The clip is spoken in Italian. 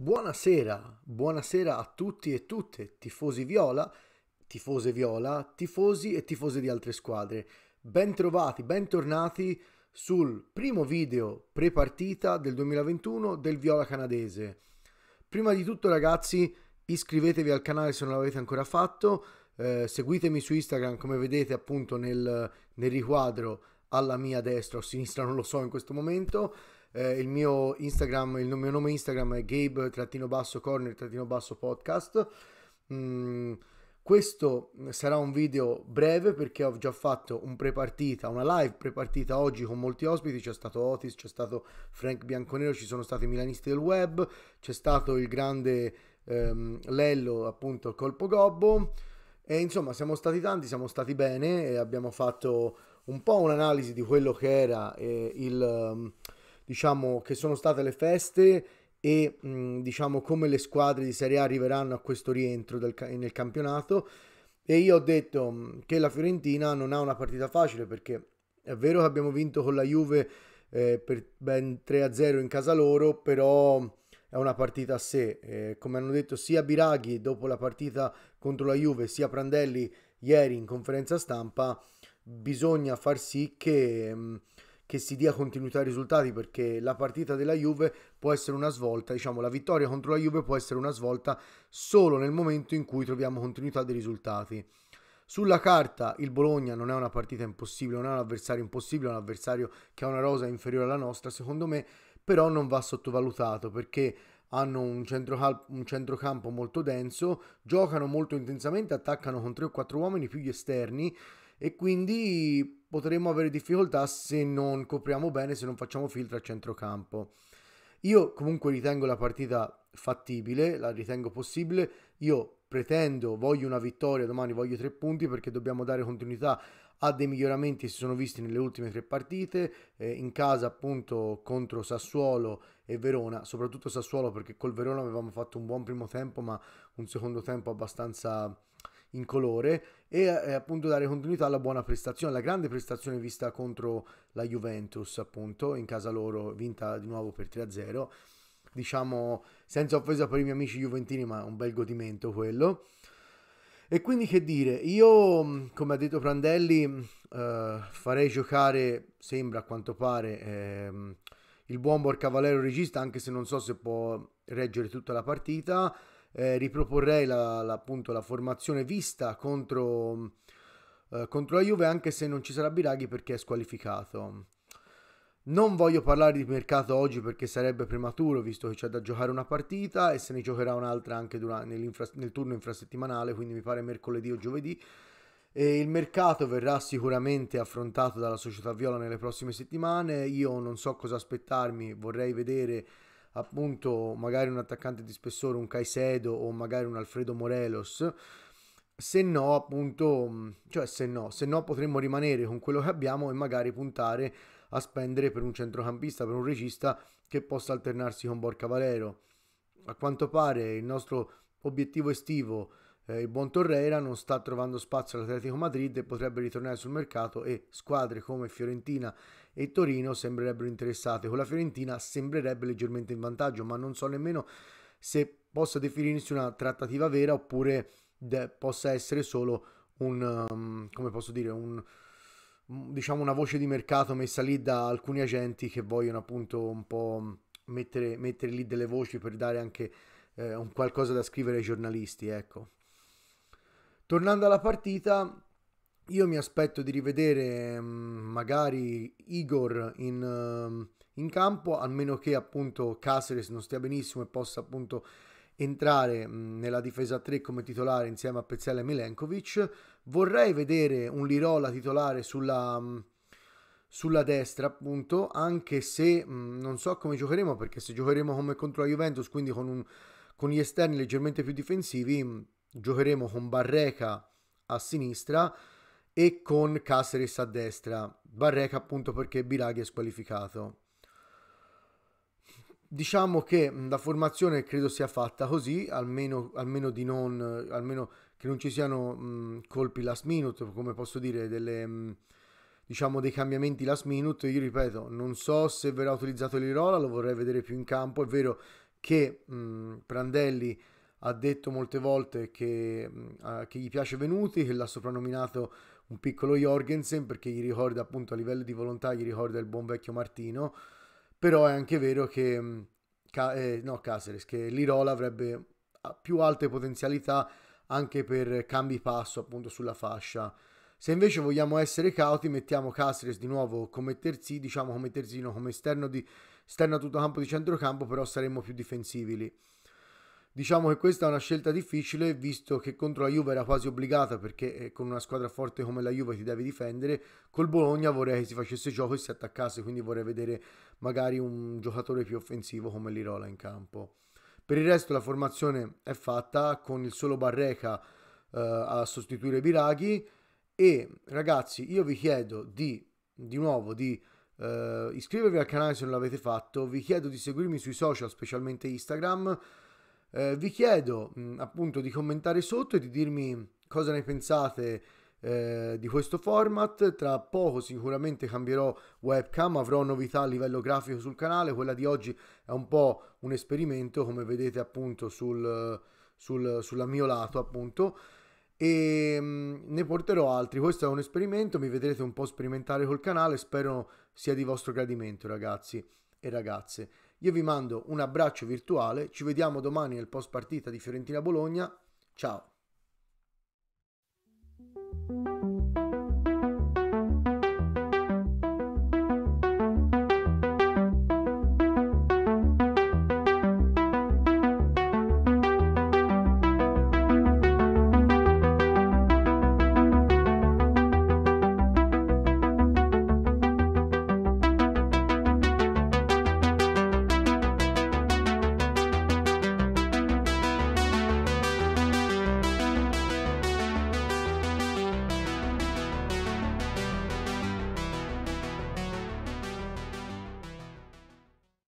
Buonasera, buonasera a tutti e tutte, tifosi viola, tifose viola, tifosi e tifose di altre squadre. Bentrovati, bentornati sul primo video pre-partita del 2021 del Viola canadese. Prima di tutto ragazzi, iscrivetevi al canale se non l'avete ancora fatto, eh, seguitemi su Instagram come vedete appunto nel, nel riquadro alla mia destra o sinistra, non lo so in questo momento. Eh, il mio Instagram, il mio nome Instagram è gabe-corner-podcast. Mm, questo sarà un video breve perché ho già fatto un pre-partita, una live pre-partita oggi con molti ospiti, c'è stato Otis, c'è stato Frank Bianconero, ci sono stati i milanisti del web, c'è stato il grande ehm, Lello, appunto, Colpo Gobbo. E insomma, siamo stati tanti, siamo stati bene e abbiamo fatto un po' un'analisi di quello che era eh, il ehm, diciamo, che sono state le feste e mh, diciamo come le squadre di Serie A arriveranno a questo rientro del, nel campionato e io ho detto che la Fiorentina non ha una partita facile perché è vero che abbiamo vinto con la Juve eh, per ben 3-0 in casa loro, però è una partita a sé. Eh, come hanno detto sia Biraghi dopo la partita contro la Juve, sia Prandelli ieri in conferenza stampa, bisogna far sì che... Mh, che si dia continuità ai risultati perché la partita della Juve può essere una svolta, diciamo la vittoria contro la Juve può essere una svolta solo nel momento in cui troviamo continuità dei risultati. Sulla carta il Bologna non è una partita impossibile, non è un avversario impossibile, è un avversario che ha una rosa inferiore alla nostra, secondo me, però non va sottovalutato perché hanno un, centro, un, centrocampo molto denso, giocano molto intensamente, attaccano con 3 o 4 uomini più gli esterni e quindi potremmo avere difficoltà se non copriamo bene, se non facciamo filtro a centrocampo. Io comunque ritengo la partita fattibile, la ritengo possibile. Io pretendo, voglio una vittoria domani, voglio tre punti perché dobbiamo dare continuità a dei miglioramenti che si sono visti nelle ultime tre partite, eh, in casa appunto contro Sassuolo e Verona, soprattutto Sassuolo perché col Verona avevamo fatto un buon primo tempo ma un secondo tempo abbastanza in colore e eh, appunto dare continuità alla buona prestazione, alla grande prestazione vista contro la Juventus appunto in casa loro vinta di nuovo per 3-0 diciamo senza offesa per i miei amici juventini ma un bel godimento quello e quindi che dire io mm, come ha detto Prandelli mm, eh, farei giocare sembra a quanto pare eh, il buon Borcavallero regista anche se non so se può reggere tutta la partita eh, riproporrei la, la, appunto la formazione vista contro, eh, contro la Juve anche se non ci sarà Biraghi perché è squalificato. Non voglio parlare di mercato oggi perché sarebbe prematuro visto che c'è da giocare una partita e se ne giocherà un'altra anche durante, nel turno infrasettimanale, quindi mi pare mercoledì o giovedì. E il mercato verrà sicuramente affrontato dalla società Viola nelle prossime settimane. Io non so cosa aspettarmi, vorrei vedere appunto magari un attaccante di spessore, un Caicedo o magari un Alfredo Morelos. Se no, appunto, mm, cioè se no, se no potremmo rimanere con quello che abbiamo e magari puntare a spendere per un centrocampista, per un regista che possa alternarsi con Borca Valero. A quanto pare il nostro obiettivo estivo eh, il buon Torreira non sta trovando spazio all'Atletico Madrid e potrebbe ritornare sul mercato e squadre come Fiorentina e Torino sembrerebbero interessate. Con la Fiorentina sembrerebbe leggermente in vantaggio, ma non so nemmeno se possa definirsi una trattativa vera oppure de- possa essere solo un, um, come posso dire, un, diciamo una voce di mercato messa lì da alcuni agenti che vogliono appunto un po' mettere, mettere lì delle voci per dare anche eh, un qualcosa da scrivere ai giornalisti, ecco. Tornando alla partita, io mi aspetto di rivedere mm, magari Igor in, ehm, in, campo, a meno che appunto Caceres non stia benissimo e possa appunto entrare mm, nella difesa 3 come titolare insieme a Pezzella e Milenkovic. Vorrei vedere un Lirola titolare sulla, mm, sulla destra appunto, anche se non so come giocheremo, perché se giocheremo come contro la Juventus, quindi con, un, con gli esterni leggermente più difensivi giocheremo con Barreca a sinistra e con Caceres a destra. Barreca appunto perché Biraghi è squalificato. Diciamo che la formazione credo sia fatta così, almeno, almeno, non, almeno che non ci siano mh, colpi last minute, come posso dire, delle, mh, diciamo dei cambiamenti last minute. Io ripeto, non so se verrà utilizzato l'Irola, lo vorrei vedere più in campo. È vero che mh, Prandelli ha detto molte volte che, uh, che, gli piace Venuti, che l'ha soprannominato un piccolo Jorgensen perché gli ricorda appunto a livello di volontà, gli ricorda il buon vecchio Martino, però è anche vero che, ca- eh, no, Caceres, che Lirola avrebbe più alte potenzialità anche per cambi passo appunto sulla fascia. Se invece vogliamo essere cauti, mettiamo Caceres di nuovo come terzi, diciamo come terzino, come esterno, di, esterno a tutto campo di centrocampo, però saremmo più difensivi Diciamo che questa è una scelta difficile visto che contro la Juve era quasi obbligata perché eh, con una squadra forte come la Juve ti devi difendere, col Bologna vorrei che si facesse gioco e si attaccasse, quindi vorrei vedere magari un giocatore più offensivo come Lirola in campo. Per il resto la formazione è fatta con il solo Barreca eh, a sostituire Biraghi e ragazzi io vi chiedo di, di nuovo di eh, iscrivervi al canale se non l'avete fatto, vi chiedo di seguirmi sui social specialmente Instagram eh, vi chiedo mh, mm, appunto di commentare sotto e di dirmi cosa ne pensate eh, di questo format. Tra poco sicuramente cambierò webcam, avrò novità a livello grafico sul canale. Quella di oggi è un po' un esperimento, come vedete appunto sul, sul, sulla mio lato appunto e mm, ne porterò altri. Questo è un esperimento, mi vedrete un po' sperimentare col canale, spero sia di vostro gradimento ragazzi e ragazze. Io vi mando un abbraccio virtuale, ci vediamo domani nel post partita di Fiorentina Bologna. Ciao!